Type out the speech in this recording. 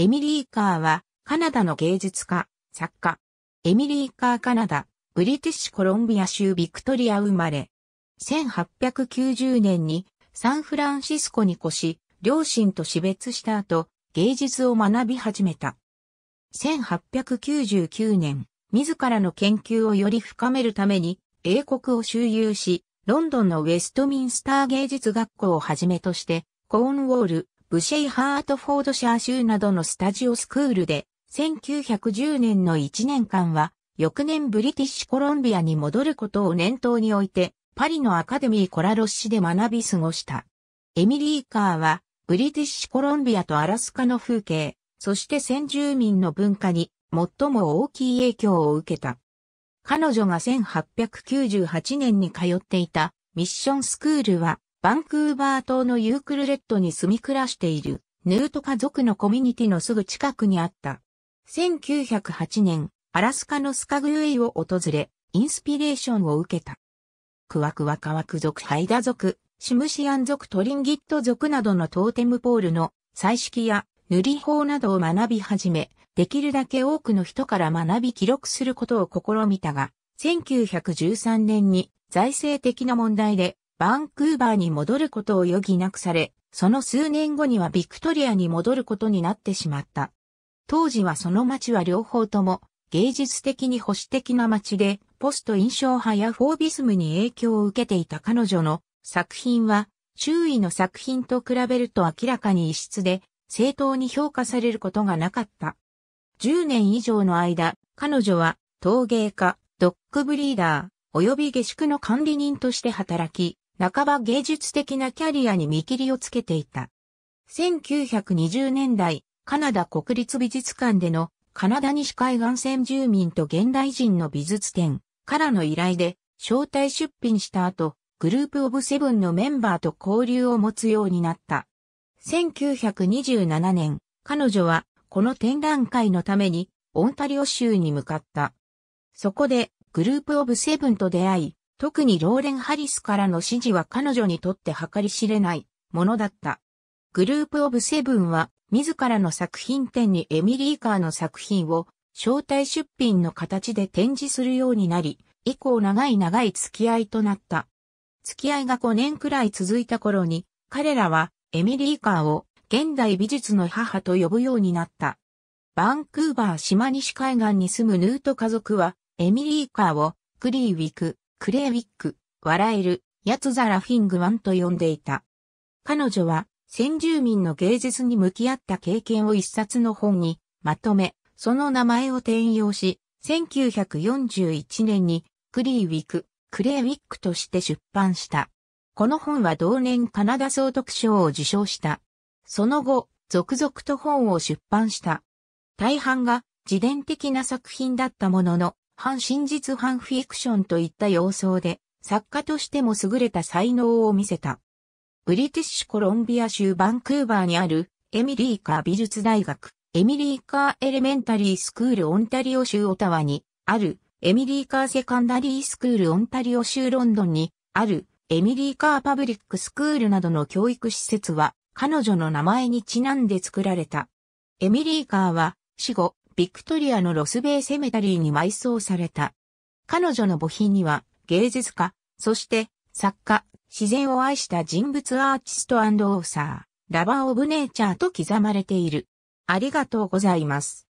エミリー・カーは、カナダの芸術家、作家。エミリー・カー・カナダ、ブリティッシュ・コロンビア州ビクトリア生まれ。1890年にサンフランシスコに越し、両親と死別した後、芸術を学び始めた。1899年、自らの研究をより深めるために、英国を周遊し、ロンドンのウェストミンスター芸術学校をはじめとして、コーンウォール、ブシェイ・ハートフォードシャー州などのスタジオスクールで、1910年の1年間は、翌年ブリティッシュコロンビアに戻ることを念頭において、パリのアカデミーコラロッシで学び過ごした。エミリー・カーは、ブリティッシュコロンビアとアラスカの風景、そして先住民の文化に最も大きい影響を受けた。彼女が1898年に通っていたミッションスクールはバンクーバー島のユークルレッドに住み暮らしているヌート家族のコミュニティのすぐ近くにあった。1908年、アラスカのスカグウェイを訪れ、インスピレーションを受けた。クワクワカワク族、ハイダ族、シムシアン族、トリンギット族などのトーテムポールの彩色や塗り法などを学び始め、できるだけ多くの人から学び記録することを試みたが、1913年に財政的な問題でバンクーバーに戻ることを余儀なくされ、その数年後にはビクトリアに戻ることになってしまった。当時はその街は両方とも芸術的に保守的な街で、ポスト印象派やフォービスムに影響を受けていた彼女の作品は、周囲の作品と比べると明らかに異質で、正当に評価されることがなかった。10年以上の間、彼女は陶芸家、ドッグブリーダー、及び下宿の管理人として働き、半ば芸術的なキャリアに見切りをつけていた。1920年代、カナダ国立美術館でのカナダ西海岸線住民と現代人の美術展からの依頼で招待出品した後、グループオブセブンのメンバーと交流を持つようになった。1927年、彼女はこの展覧会のためにオンタリオ州に向かった。そこでグループオブセブンと出会い、特にローレン・ハリスからの支持は彼女にとって計り知れないものだった。グループ・オブ・セブンは自らの作品展にエミリー・カーの作品を招待出品の形で展示するようになり、以降長い長い付き合いとなった。付き合いが5年くらい続いた頃に、彼らはエミリー・カーを現代美術の母と呼ぶようになった。バンクーバー島西海岸に住むヌート家族はエミリー・カーをクリーウィク、クレーウィック、笑える、ヤツザラフィングワンと呼んでいた。彼女は、先住民の芸術に向き合った経験を一冊の本に、まとめ、その名前を転用し、1941年に、クリーウィック、クレーウィックとして出版した。この本は同年カナダ総督賞を受賞した。その後、続々と本を出版した。大半が自伝的な作品だったものの、半真実半フィクションといった様相で、作家としても優れた才能を見せた。ブリティッシュコロンビア州バンクーバーにあるエミリーカー美術大学、エミリーカーエレメンタリースクールオンタリオ州オタワにあるエミリーカーセカンダリースクールオンタリオ州ロンドンにあるエミリーカーパブリックスクールなどの教育施設は彼女の名前にちなんで作られた。エミリーカーは死後、ビクトリアのロスベイセメタリーに埋葬された。彼女の墓碑には、芸術家、そして作家、自然を愛した人物アーティストオーサー、ラバーオブネイチャーと刻まれている。ありがとうございます。